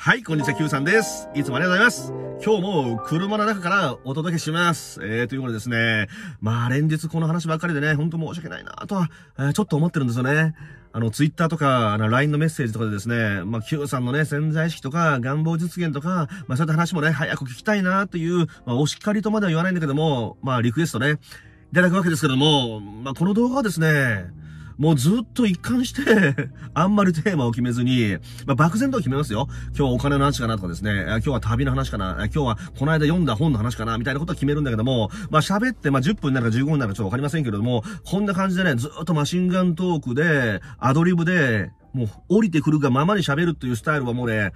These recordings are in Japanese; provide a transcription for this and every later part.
はい、こんにちは、Q さんです。いつもありがとうございます。今日も車の中からお届けします。えー、ということでですね、まあ連日この話ばっかりでね、ほんと申し訳ないなとは、えー、ちょっと思ってるんですよね。あの、ツイッターとか、あの、LINE のメッセージとかでですね、まあ、Q さんのね、潜在意識とか、願望実現とか、まあ、そういった話もね、早く聞きたいなという、まあ、お叱りとまでは言わないんだけども、まあ、リクエストね、いただくわけですけども、まあ、この動画はですね、もうずっと一貫して あんまりテーマを決めずに、まあ、漠然と決めますよ。今日お金の話かなとかですね、今日は旅の話かな、今日はこの間読んだ本の話かな、みたいなことは決めるんだけども、まあ、喋って、まあ、10分ならか15分なるかちょっとわかりませんけれども、こんな感じでね、ずっとマシンガントークで、アドリブで、もう降りてくるがままに喋るというスタイルはもうね、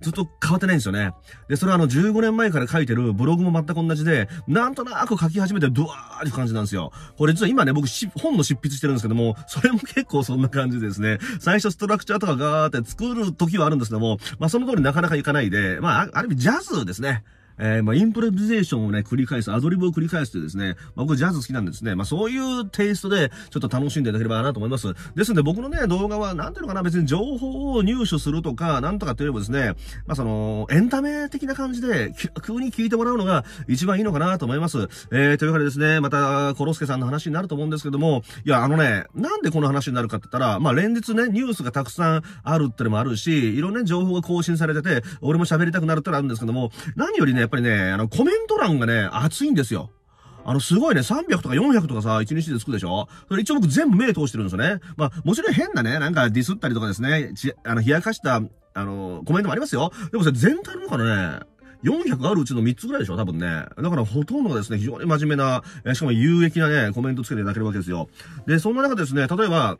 ずっと変わってないんですよね。で、それはあの15年前から書いてるブログも全く同じで、なんとなく書き始めてドワーって感じなんですよ。これ実は今ね、僕本の執筆してるんですけども、それも結構そんな感じですね。最初ストラクチャーとかガーって作る時はあるんですけども、まあその通りなかなかいかないで、まあある意味ジャズですね。えー、まあ、インプロビゼーションをね、繰り返す、アドリブを繰り返すってですね、まあ、僕ジャズ好きなんですね。まあ、そういうテイストで、ちょっと楽しんでいただければなと思います。ですので、僕のね、動画は、なんていうのかな、別に情報を入手するとか、なんとかっていえばですね、まあ、その、エンタメ的な感じで、急に聞いてもらうのが、一番いいのかなと思います。えー、というわけでですね、また、コロスケさんの話になると思うんですけども、いや、あのね、なんでこの話になるかって言ったら、まあ、連日ね、ニュースがたくさんあるってのもあるし、いろんな、情報が更新されてて、俺も喋りたくなるってのあるんですけども、何よりね、やっぱりね、あの、コメント欄がね、熱いんですよ。あの、すごいね、300とか400とかさ、1日でつくでしょそれ一応僕全部目通してるんですよね。まあ、もちろん変なね、なんかディスったりとかですね、ち、あの、冷やかした、あの、コメントもありますよ。でもさ、全体の中のね、400あるうちの3つぐらいでしょ多分ね。だからほとんどがですね、非常に真面目な、しかも有益なね、コメントつけていただけるわけですよ。で、そんな中ですね、例えば、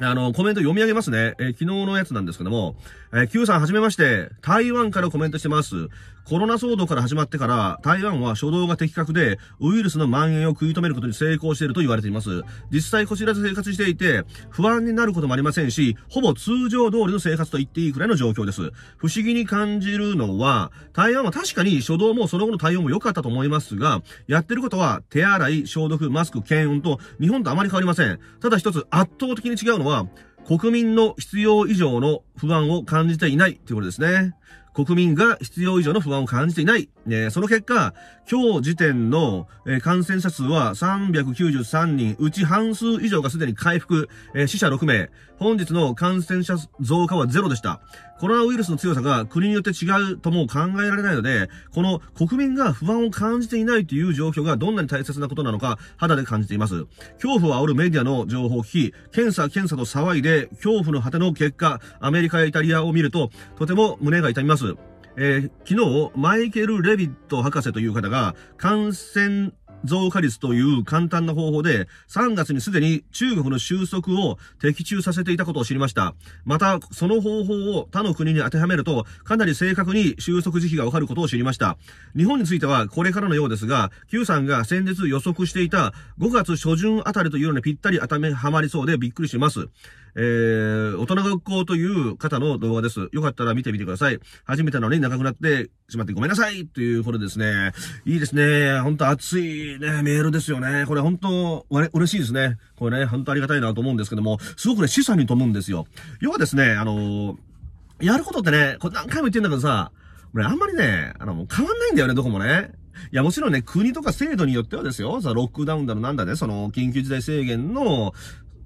あの、コメント読み上げますね。えー、昨日のやつなんですけども、えー、Q さんはじめまして、台湾からコメントしてます。コロナ騒動から始まってから、台湾は初動が的確で、ウイルスの蔓延を食い止めることに成功していると言われています。実際こちらで生活していて、不安になることもありませんし、ほぼ通常通りの生活と言っていいくらいの状況です。不思議に感じるのは、台湾は確かに初動もその後の対応も良かったと思いますが、やってることは手洗い、消毒、マスク、検温と、日本とあまり変わりません。ただ一つ圧倒的に違うののは、国民の必要以上の不安を感じていないということですね。国民が必要以上の不安を感じていない。ね、その結果、今日時点の、感染者数は393人、うち半数以上がすでに回復、死者6名。本日の感染者増加はゼロでした。コロナウイルスの強さが国によって違うとも考えられないので、この国民が不安を感じていないという状況がどんなに大切なことなのか肌で感じています。恐怖を煽るメディアの情報を聞き、検査検査と騒いで恐怖の果ての結果、アメリカやイタリアを見るととても胸が痛みます。えー、昨日、マイケル・レビット博士という方が、感染増加率という簡単な方法で、3月にすでに中国の収束を的中させていたことを知りました。また、その方法を他の国に当てはめると、かなり正確に収束時期がわかることを知りました。日本についてはこれからのようですが、Q さんが先日予測していた5月初旬あたりというのにぴったり当てはまりそうでびっくりします。えー、大人学校という方の動画です。よかったら見てみてください。初めてなのに長くなってしまってごめんなさいというこれですね。いいですね。ほんと熱いね、メールですよね。これ本当、嬉しいですね。これね、本当ありがたいなと思うんですけども、すごくね、資産に富むんですよ。要はですね、あのー、やることってね、これ何回も言ってんだけどさ、俺あんまりね、あの、変わんないんだよね、どこもね。いや、もちろんね、国とか制度によってはですよ、さ、ロックダウンだのなんだね、その、緊急事態制限の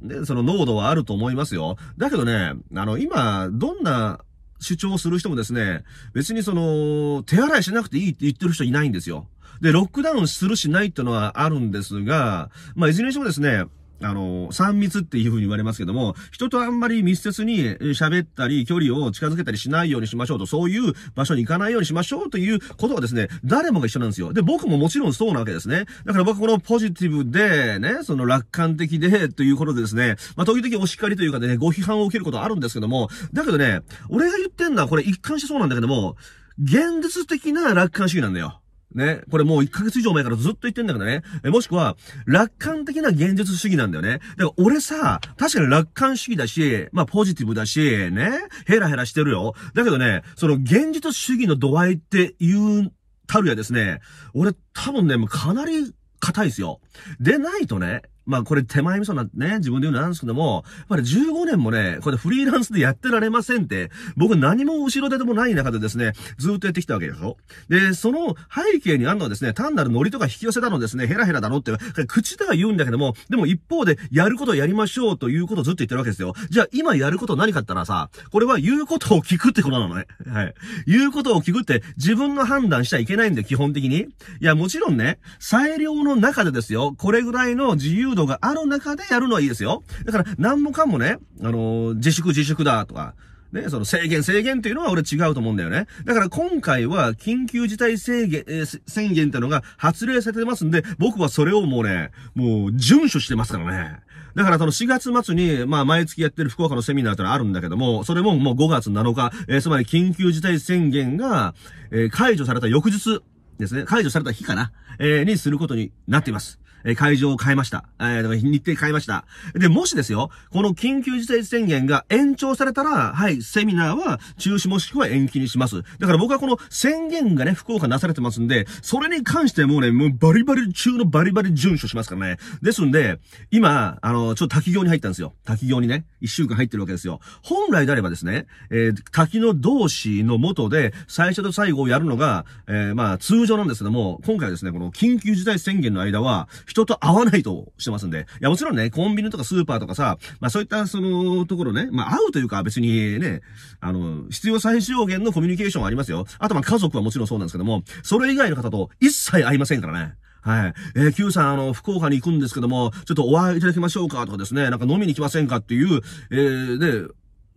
で、その濃度はあると思いますよ。だけどね、あの、今、どんな主張する人もですね、別にその、手洗いしなくていいって言ってる人いないんですよ。で、ロックダウンするしないってのはあるんですが、まあ、いずれにしてもですね、あの、三密っていう風に言われますけども、人とあんまり密接に喋ったり、距離を近づけたりしないようにしましょうと、そういう場所に行かないようにしましょうということがですね、誰もが一緒なんですよ。で、僕ももちろんそうなわけですね。だから僕このポジティブで、ね、その楽観的で、ということでですね、まあ、時々お叱りというかね、ご批判を受けることあるんですけども、だけどね、俺が言ってんのはこれ一貫してそうなんだけども、現実的な楽観主義なんだよ。ね。これもう1ヶ月以上前からずっと言ってんだけどね。えもしくは、楽観的な現実主義なんだよね。だから俺さ、確かに楽観主義だし、まあポジティブだし、ね。ヘラヘラしてるよ。だけどね、その現実主義の度合いって言う、たるやですね、俺多分ね、もうかなり硬いですよ。でないとね、まあこれ手前味噌なね、自分で言うのなんですけども、やっぱり15年もね、これフリーランスでやってられませんって、僕何も後ろ手でもない中でですね、ずっとやってきたわけでしょで、その背景にあるのはですね、単なるノリとか引き寄せだのですね、ヘラヘラだろって、口では言うんだけども、でも一方で、やることやりましょうということをずっと言ってるわけですよ。じゃあ今やること何かったらさ、これは言うことを聞くってことなのね。はい。言うことを聞くって自分の判断しちゃいけないんで、基本的に。いや、もちろんね、裁量の中でですよ、これぐらいの自由度度がある中でやるのはいいですよ。だから、何もかもね、あのー、自粛自粛だとか、ね、その制限制限っていうのは俺違うと思うんだよね。だから今回は緊急事態制限、えー、宣言ってのが発令されてますんで、僕はそれをもうね、もう遵守してますからね。だからその4月末に、まあ毎月やってる福岡のセミナーってのはあるんだけども、それももう5月7日、えー、つまり緊急事態宣言が、えー、解除された翌日ですね、解除された日かな、えにすることになっています。え会場を変えました。えー、日程変えました。で、もしですよ、この緊急事態宣言が延長されたら、はい、セミナーは中止もしくは延期にします。だから僕はこの宣言がね、福岡なされてますんで、それに関してもうね、もうバリバリ中のバリバリ遵守しますからね。ですんで、今、あの、ちょっと滝行に入ったんですよ。滝行にね、一週間入ってるわけですよ。本来であればですね、えー、滝の同士の元で最初と最後をやるのが、えー、まあ、通常なんですけども、今回ですね、この緊急事態宣言の間は、人と会わないとしてますんで。いや、もちろんね、コンビニとかスーパーとかさ、まあそういったそのところね、まあ会うというか別にね、あの、必要最小限のコミュニケーションはありますよ。あとまあ家族はもちろんそうなんですけども、それ以外の方と一切会いませんからね。はい。えー、Q さん、あの、福岡に行くんですけども、ちょっとお会いいただきましょうかとかですね、なんか飲みに来ませんかっていう、えー、で、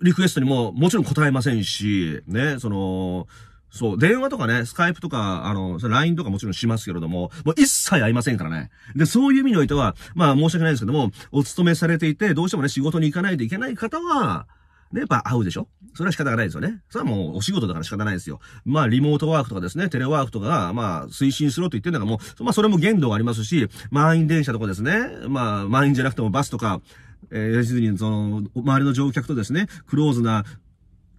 リクエストにももちろん答えませんし、ね、その、そう、電話とかね、スカイプとか、あの、LINE とかもちろんしますけれども、もう一切会いませんからね。で、そういう意味においては、まあ申し訳ないですけども、お勤めされていて、どうしてもね、仕事に行かないといけない方は、ね、やっぱ会うでしょそれは仕方がないですよね。それはもうお仕事だから仕方ないですよ。まあ、リモートワークとかですね、テレワークとかが、まあ、推進すると言ってるんだからもう、まあ、それも限度がありますし、満員電車とかですね、まあ、満員じゃなくてもバスとか、えー、要するに、その、周りの乗客とですね、クローズな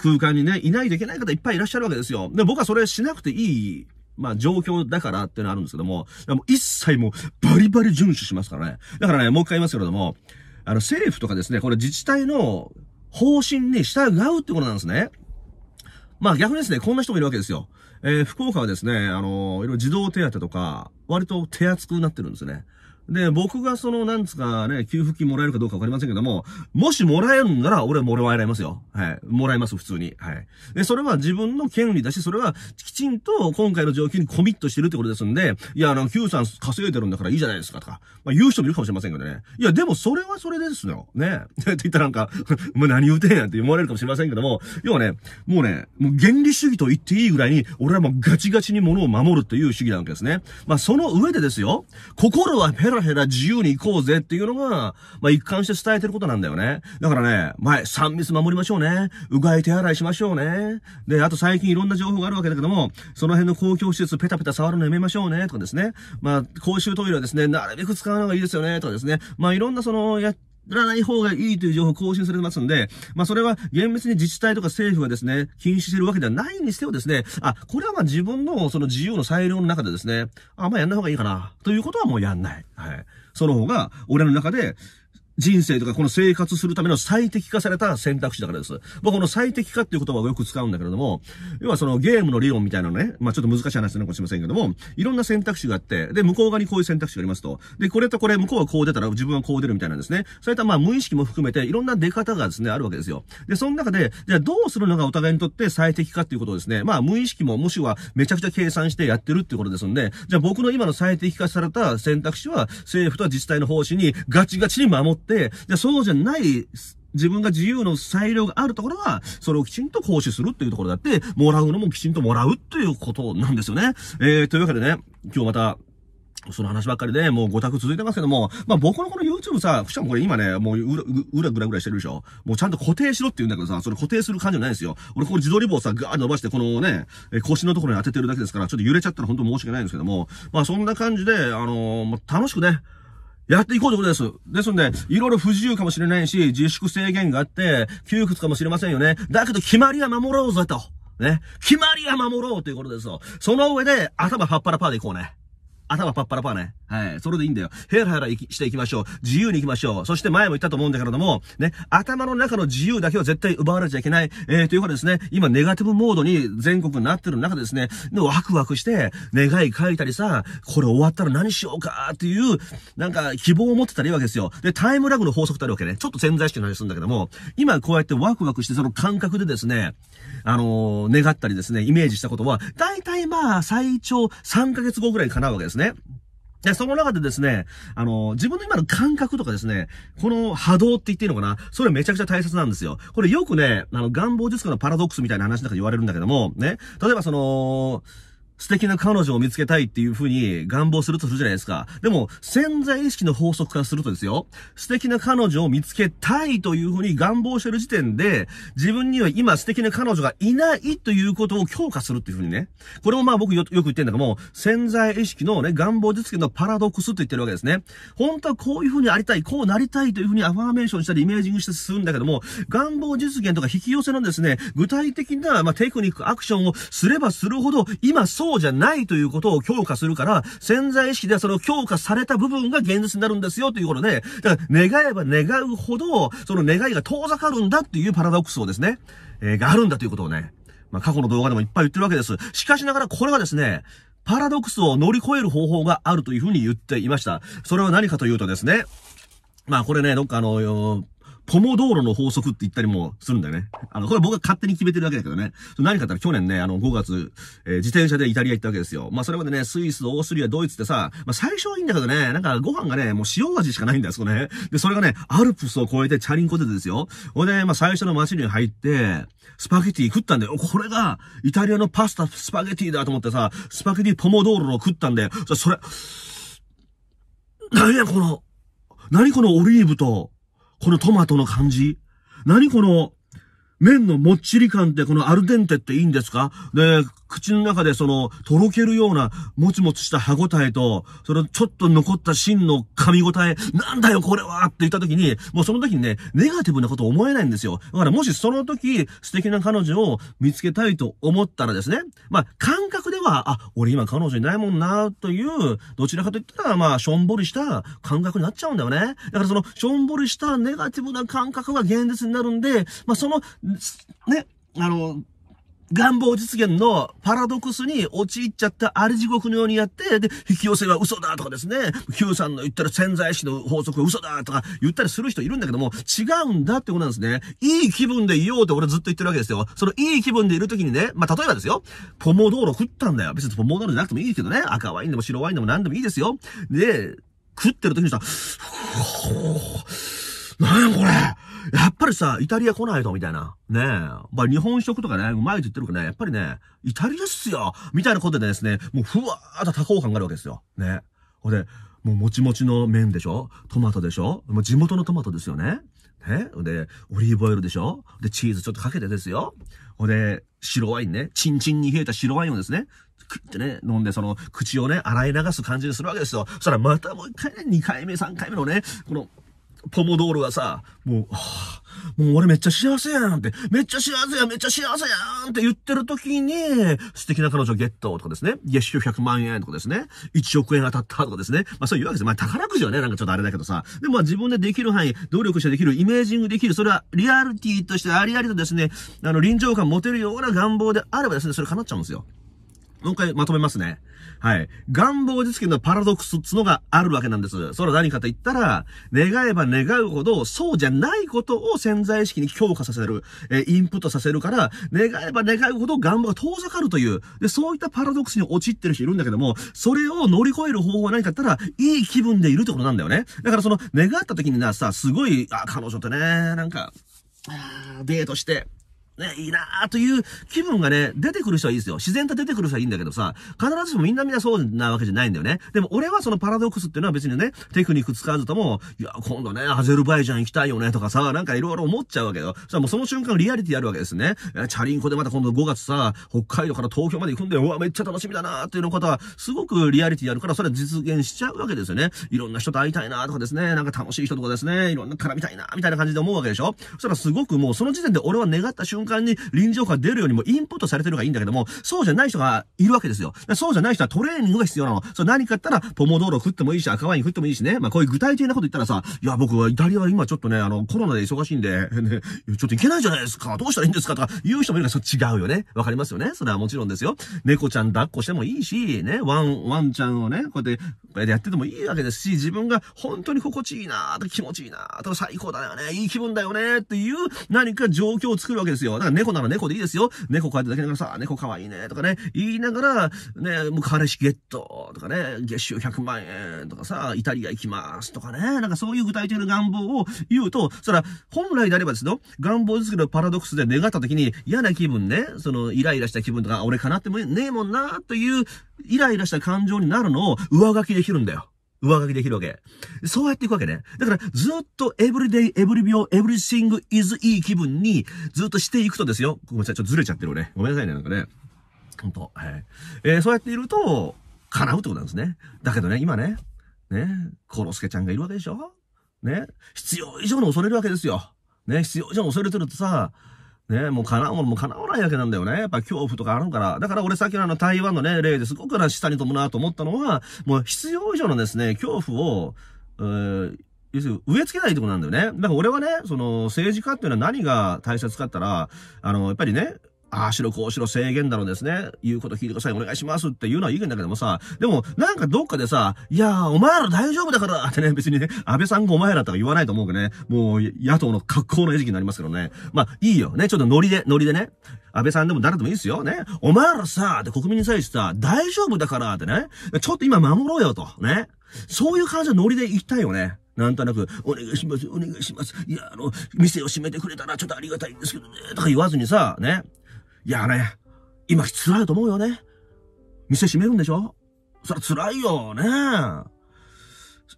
空間にね、いないといけない方いっぱいいらっしゃるわけですよ。で、僕はそれしなくていいまあ、状況だからっていうのあるんですけども、も一切もうバリバリ遵守しますからね。だからね、もう一回言いますけれども、あの、政府とかですね、これ自治体の方針に従うってことなんですね。まあ逆にですね、こんな人もいるわけですよ。えー、福岡はですね、あのー、いろいろ児童手当とか、割と手厚くなってるんですね。で、僕がその、なんつかね、給付金もらえるかどうかわかりませんけども、もしもらえるんなら、俺もらえますよ。はい。もらえます、普通に。はい。で、それは自分の権利だし、それはきちんと今回の状況にコミットしてるってことですんで、いや、あの、Q さん稼いでるんだからいいじゃないですか、とか。まあ、言う人もいるかもしれませんけどね。いや、でもそれはそれですよ。ね。って言ったらなんか、もう何言うてんやんって思われるかもしれませんけども、要はね、もうね、もう原理主義と言っていいぐらいに、俺はもうガチガチに物を守るという主義なわけですね。まあ、その上でですよ、心はペヘラヘラ自由に行こうぜっていうのが、まあ、一貫して伝えてることなんだよね。だからね、前、三密守りましょうね。うがい手洗いしましょうね。で、あと最近いろんな情報があるわけだけども、その辺の公共施設ペタペタ触るのやめましょうね、とかですね。まあ、公衆トイレはですね、なるべく使わない方がいいですよね、とかですね。まあ、いろんなその、やっ売らない方がいいという情報更新されてますんで、まあそれは厳密に自治体とか政府がですね、禁止してるわけではないにしてもですね、あ、これはまあ自分のその自由の裁量の中でですね、あんまあ、やんない方がいいかな、ということはもうやんない。はい。その方が、俺の中で、人生とかこの生活するための最適化された選択肢だからです。僕この最適化っていう言葉をよく使うんだけれども、要はそのゲームの理論みたいなのね、まあちょっと難しい話なのかもしれませんけども、いろんな選択肢があって、で、向こう側にこういう選択肢がありますと。で、これとこれ、向こうはこう出たら自分はこう出るみたいなんですね。そういったまあ無意識も含めていろんな出方がですね、あるわけですよ。で、その中で、じゃあどうするのがお互いにとって最適化っていうことをですね、まあ無意識ももしくはめちゃくちゃ計算してやってるっていうことですんで、じゃあ僕の今の最適化された選択肢は政府と自治体の方針にガチガチに守って、じゃそうじゃない、自分が自由の裁量があるところは、それをきちんと行使するっていうところだって、もらうのもきちんともらうっていうことなんですよね。えー、というわけでね、今日また、その話ばっかりで、もう5択続いてますけども、まあ僕のこの YouTube さ、しかもこれ今ね、もううら、ぐらぐらしてるでしょもうちゃんと固定しろって言うんだけどさ、それ固定する感じじゃないですよ。俺ここ自撮り棒さ、ガーッと伸ばして、このね、腰のところに当ててるだけですから、ちょっと揺れちゃったら本当申し訳ないんですけども、まあそんな感じで、あのー、楽しくね、やっていこうということです。ですんで、いろいろ不自由かもしれないし、自粛制限があって、窮屈かもしれませんよね。だけど、決まりは守ろうぜと。ね。決まりは守ろうということですよ。その上で、頭はっぱらパーでいこうね。頭パッパラパーね。はい。それでいいんだよ。ヘラヘラしていきましょう。自由に行きましょう。そして前も言ったと思うんだけれども、ね、頭の中の自由だけは絶対奪われちゃいけない。えー、ということですね、今ネガティブモードに全国になってる中でですね、でワクワクして、願い書いたりさ、これ終わったら何しようかっていう、なんか希望を持ってたらいいわけですよ。で、タイムラグの法則ってあるわけね。ちょっと潜在意識の話するんだけども、今こうやってワクワクしてその感覚でですね、あのー、願ったりですね、イメージしたことは、大体まあ、最長3ヶ月後ぐらい叶うわけですね。ね。で、その中でですね、あの、自分の今の感覚とかですね、この波動って言っていいのかなそれめちゃくちゃ大切なんですよ。これよくね、あの、願望術家のパラドックスみたいな話の中で言われるんだけども、ね、例えばその、素敵な彼女を見つけたいっていう風に願望するとするじゃないですか。でも、潜在意識の法則化するとですよ、素敵な彼女を見つけたいという風に願望してる時点で、自分には今素敵な彼女がいないということを強化するっていう風にね。これもまあ僕よく言ってんだけども、潜在意識のね、願望実現のパラドックスって言ってるわけですね。本当はこういう風にありたい、こうなりたいという風にアファーメーションしたりイメージングして進むんだけども、願望実現とか引き寄せのですね、具体的な、まあ、テクニック、アクションをすればするほど、今そうそうじゃないということを強化するから、潜在意識ではその強化された部分が現実になるんですよということで、だから願えば願うほど、その願いが遠ざかるんだっていうパラドックスをですね、えー、があるんだということをね、まあ、過去の動画でもいっぱい言ってるわけです。しかしながらこれはですね、パラドックスを乗り越える方法があるというふうに言っていました。それは何かというとですね、まあこれね、どっかあの、ポモドーロの法則って言ったりもするんだよね。あの、これ僕が勝手に決めてるだけだけどね。何かあったら去年ね、あの、5月、えー、自転車でイタリア行ったわけですよ。まあ、それまでね、スイス、オーストリア、ドイツってさ、まあ、最初はいいんだけどね、なんかご飯がね、もう塩味しかないんだよ、そこね。で、それがね、アルプスを越えてチャリンコでですよ。ほんで、まあ、最初の街に入って、スパゲティ食ったんだよ。これが、イタリアのパスタ、スパゲティだと思ってさ、スパゲティポモドーロを食ったんで、それ、何やこの、何このオリーブと、このトマトの感じ何この、麺のもっちり感ってこのアルデンテっていいんですかで、口の中でその、とろけるような、もちもちした歯ごたえと、そのちょっと残った芯の噛み応え、なんだよこれはって言った時に、もうその時にね、ネガティブなこと思えないんですよ。だからもしその時、素敵な彼女を見つけたいと思ったらですね、まあ、感覚では、あ、俺今彼女いないもんな、という、どちらかといったら、まあ、しょんぼりした感覚になっちゃうんだよね。だからその、しょんぼりしたネガティブな感覚が現実になるんで、まあ、その、ね、あの、願望実現のパラドックスに陥っちゃったあり地獄のようにやって、で、引き寄せは嘘だとかですね、Q さんの言ったら潜在意識の法則は嘘だとか言ったりする人いるんだけども、違うんだってことなんですね。いい気分でいようって俺ずっと言ってるわけですよ。そのいい気分でいる時にね、まあ、例えばですよ、ポモドーロ食ったんだよ。別にポモドーロじゃなくてもいいけどね、赤ワインでも白ワインでも何でもいいですよ。で、食ってる時にさ、ふぅ、何これやっぱりさ、イタリア来ないと、みたいな。ねえ。まあ、日本食とかね、うまいて言ってるからね、やっぱりね、イタリアっすよみたいなことでですね、もうふわーっと多幸感があるわけですよ。ね。ほんで、もうもちもちの麺でしょトマトでしょもう地元のトマトですよね。ねで、オリーブオイルでしょで、チーズちょっとかけてですよ。ほんで、白ワインね。チンチンに冷えた白ワインをですね、食ってね、飲んで、その、口をね、洗い流す感じにするわけですよ。そしたらまたもう一回ね、二回目、三回目のね、この、ポモドールがさ、もう、はもう俺めっちゃ幸せやんって、めっちゃ幸せやめっちゃ幸せやんって言ってる時に、素敵な彼女ゲットとかですね、月収100万円とかですね、1億円当たったとかですね、まあそういうわけです。まあ宝くじはね、なんかちょっとあれだけどさ、でもまあ自分でできる範囲、努力してできる、イメージングできる、それはリアリティとしてありありとですね、あの臨場感持てるような願望であればですね、それ叶っちゃうんですよ。もう一回まとめますね。はい。願望実現のパラドックスっつのがあるわけなんです。それは何かと言ったら、願えば願うほど、そうじゃないことを潜在意識に強化させる、えインプットさせるから、願えば願うほど願望が遠ざかるという、で、そういったパラドックスに陥ってる人いるんだけども、それを乗り越える方法は何かっったら、いい気分でいるってことなんだよね。だからその、願った時にな、さ、すごい、あ、彼女ってね、なんか、デートして、ね、いいなーという気分がね、出てくる人はいいですよ。自然と出てくる人はいいんだけどさ、必ずしもみんなみんなそうなわけじゃないんだよね。でも俺はそのパラドックスっていうのは別にね、テクニック使わずとも、いや、今度ね、アゼルバイジャン行きたいよねとかさ、なんかいろいろ思っちゃうわけよ。さ、もうその瞬間リアリティあるわけですね。チャリンコでまた今度5月さ、北海道から東京まで行くんで、うわ、めっちゃ楽しみだなーっていうの方は、すごくリアリティあるから、それは実現しちゃうわけですよね。いろんな人と会いたいなーとかですね、なんか楽しい人とかですね、いろんな絡みたいなーみたいな感じで思うわけでしょ。そしたらすごくもうその時点で俺は願った瞬間瞬間に臨場感出るようにもインプットされてるがいいんだけども、そうじゃない人がいるわけですよ。そうじゃない人はトレーニングが必要なの。そう、何かあったら、ポモドーロ振ってもいいし、赤ワイン振ってもいいしね。まあ、こういう具体的なこと言ったらさ、いや、僕はイタリアは今ちょっとね、あの、コロナで忙しいんで、ね、ちょっと行けないじゃないですか。どうしたらいいんですかとか言う人もいるから、違うよね。わかりますよね。それはもちろんですよ。猫ちゃん抱っこしてもいいし、ね、ワン、ワンちゃんをね、こうやって、こやっててもいいわけですし、自分が本当に心地いいなと気持ちいいなと最高だよね、いい気分だよねっていう何か状況を作るわけですよ。よ。だから猫なら猫でいいですよ。猫やってだけながらさ、猫可愛いね、とかね、言いながら、ね、もう彼氏ゲットとかね、月収100万円とかさ、イタリア行きますとかね、なんかそういう具体的な願望を言うと、そら、本来であればですよ、願望ですけどパラドックスで願った時に嫌な気分ね、そのイライラした気分とか、俺かなってもねえもんな、という、イライラした感情になるのを上書きできるんだよ。上書きできるわけ。そうやっていくわけね。だから、ずっとエブリデイ、エブリ秒、エブリシング、イズいい気分に、ずっとしていくとですよ。ごめんなさい、ちょっとずれちゃってるね。ごめんなさいね、なんかね。ほんと。はい。えー、そうやっていると、叶うってことなんですね。だけどね、今ね、ね、コロスケちゃんがいるわけでしょね、必要以上に恐れるわけですよ。ね、必要以上に恐れてるとさ、ね、もう叶うものも叶わないわけなんだよね。やっぱ恐怖とかあるから。だから俺さっきのあの台湾のね、例ですごく下にに伴うと思ったのは、もう必要以上のですね、恐怖を、えー要するに植え付けないとこなんだよね。だから俺はね、その政治家っていうのは何が大切かったら、あの、やっぱりね、ああしろこうしろ制限だのですね、言うこと聞いてください、お願いしますっていうのはいいんだけどもさ、でも、なんかどっかでさ、いやー、お前ら大丈夫だからってね、別にね、安倍さんがお前らとか言わないと思うけどね、もう、野党の格好の餌食になりますけどね。まあ、いいよ。ね、ちょっとノリで、ノリでね。安倍さんでも誰でもいいですよ。ね。お前らさ、って国民に対してさ、大丈夫だからってね。ちょっと今守ろうよと。ね。そういう感じのノリで行きたいよね。なんとなく、お願いします、お願いします。いや、あの、店を閉めてくれたらちょっとありがたいんですけどね。とか言わずにさ、ね。いやね、今辛いと思うよね。店閉めるんでしょそれ辛いよね。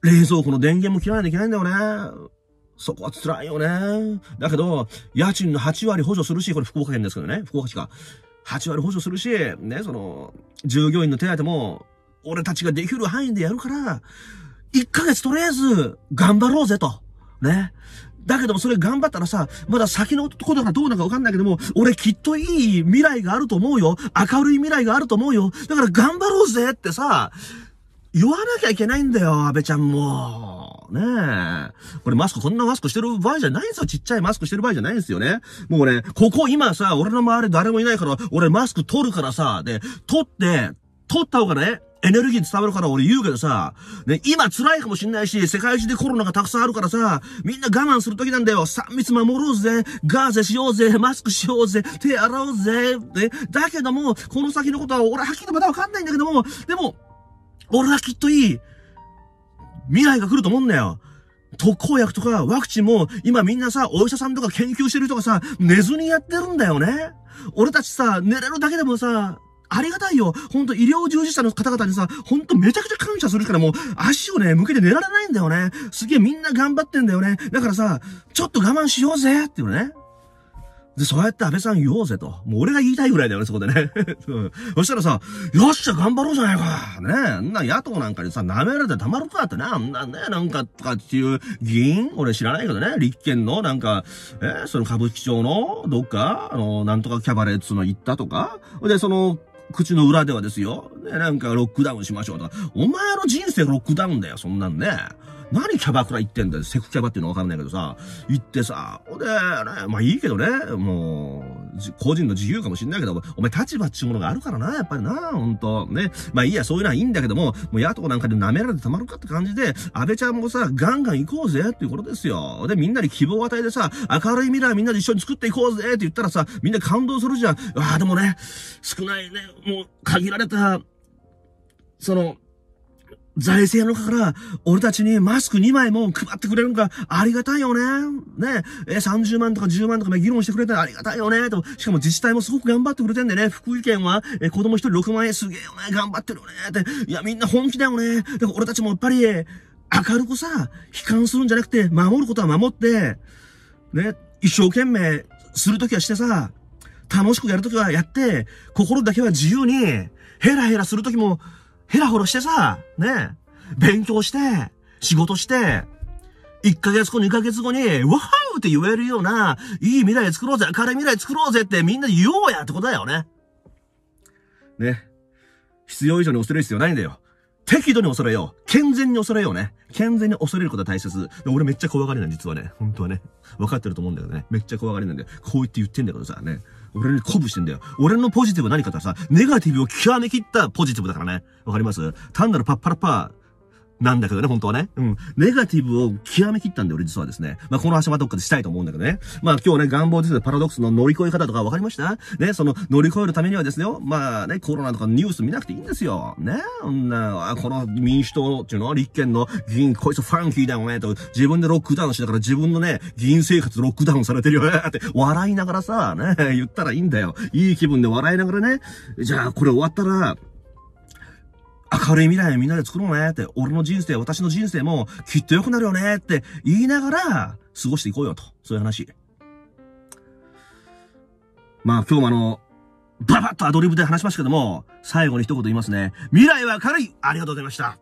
冷蔵庫の電源も切らないといけないんだよね。そこは辛いよね。だけど、家賃の8割補助するし、これ福岡県ですけどね、福岡市が。8割補助するし、ね、その、従業員の手当も、俺たちができる範囲でやるから、1ヶ月とりあえず、頑張ろうぜと。ね。だけどもそれ頑張ったらさ、まだ先のことがどうなのかわかんないけども、俺きっといい未来があると思うよ。明るい未来があると思うよ。だから頑張ろうぜってさ、言わなきゃいけないんだよ、安倍ちゃんも。ねえ。俺マスク、こんなマスクしてる場合じゃないんですよ。ちっちゃいマスクしてる場合じゃないんですよね。もう俺、ここ今さ、俺の周り誰もいないから、俺マスク取るからさ、で、取って、取った方がね、エネルギー伝わるから俺言うけどさ、ね、今辛いかもしんないし、世界中でコロナがたくさんあるからさ、みんな我慢する時なんだよ。3密守ろうぜ。ガーゼしようぜ。マスクしようぜ。手洗おうぜ。ね、だけども、この先のことは俺はっきりまだわかんないんだけども、でも、俺はきっといい、未来が来ると思うんだよ。特効薬とかワクチンも今みんなさ、お医者さんとか研究してる人がさ、寝ずにやってるんだよね。俺たちさ、寝れるだけでもさ、ありがたいよ。ほんと医療従事者の方々にさ、ほんとめちゃくちゃ感謝するからもう足をね、向けて寝られないんだよね。すげえみんな頑張ってんだよね。だからさ、ちょっと我慢しようぜっていうね。で、そうやって安倍さん言おうぜと。もう俺が言いたいぐらいだよね、そこでね。そしたらさ、よっしゃ、頑張ろうじゃないか。ねえ、な、野党なんかにさ、舐められてたまるかってな、あんなね、なんか、とかっていう議員、俺知らないけどね、立憲の、なんか、えー、その歌舞伎町の、どっか、あの、なんとかキャバレーっつうの行ったとか、で、その、口の裏ではですよ。ね、なんかロックダウンしましょうとか。お前の人生ロックダウンだよ、そんなんね。何キャバクラ行ってんだよ。セクキャバっていうのわかんないけどさ。行ってさ。ほんで、ね、まあいいけどね。もう、個人の自由かもしんないけどお前立場っちゅうものがあるからな、やっぱりな、ほんと。ね。まあいいや、そういうのはいいんだけども、もう野党なんかで舐められてたまるかって感じで、安倍ちゃんもさ、ガンガン行こうぜっていうことですよ。で、みんなに希望を与えてさ、明るい未来みんなで一緒に作っていこうぜって言ったらさ、みんな感動するじゃん。ああ、でもね、少ないね、もう限られた、その、財政のから俺たちにマスク2枚も配ってくれるんかありがたいよね。ねえ、30万とか10万とか議論してくれてありがたいよね。と、しかも自治体もすごく頑張ってくれてんでね、福井県は、え、子供1人6万円すげえよね、頑張ってるよね。って、いやみんな本気だよね。だから俺たちもやっぱり、明るくさ、悲観するんじゃなくて、守ることは守って、ね、一生懸命するときはしてさ、楽しくやるときはやって、心だけは自由に、ヘラヘラするときも、ヘラホラしてさ、ね、勉強して、仕事して、1ヶ月後、2ヶ月後に、ワーって言えるような、いい未来作ろうぜ、明るい未来作ろうぜってみんな言おうやってことだよね。ね。必要以上に恐れる必要ないんだよ。適度に恐れよう。健全に恐れようね。健全に恐れることは大切。俺めっちゃ怖がりなん、実はね。本当はね。分かってると思うんだけどね。めっちゃ怖がりなんで、こう言って言ってんだけどさ、ね。俺に鼓舞してんだよ。俺のポジティブは何かってさ、ネガティブを極めきったポジティブだからね。わかります単なるパッパラパー、なんだけどね、本当はね。うん。ネガティブを極めきったんで、俺実はですね。まあ、この話はどっかでしたいと思うんだけどね。まあ、今日ね、願望ですね、パラドックスの乗り越え方とか分かりましたね、その乗り越えるためにはですよ、まあね、コロナとかニュース見なくていいんですよ。ね、んな、この民主党っていうのは立憲の議員、こいつファンキーだよね、と、自分でロックダウンしながら自分のね、議員生活ロックダウンされてるよ、って笑いながらさ、ね、言ったらいいんだよ。いい気分で笑いながらね、じゃあこれ終わったら、明るい未来をみんなで作ろうねって、俺の人生、私の人生もきっと良くなるよねって言いながら過ごしていこうよと。そういう話。まあ今日もあの、ババッとアドリブで話しましたけども、最後に一言言いますね。未来は明るいありがとうございました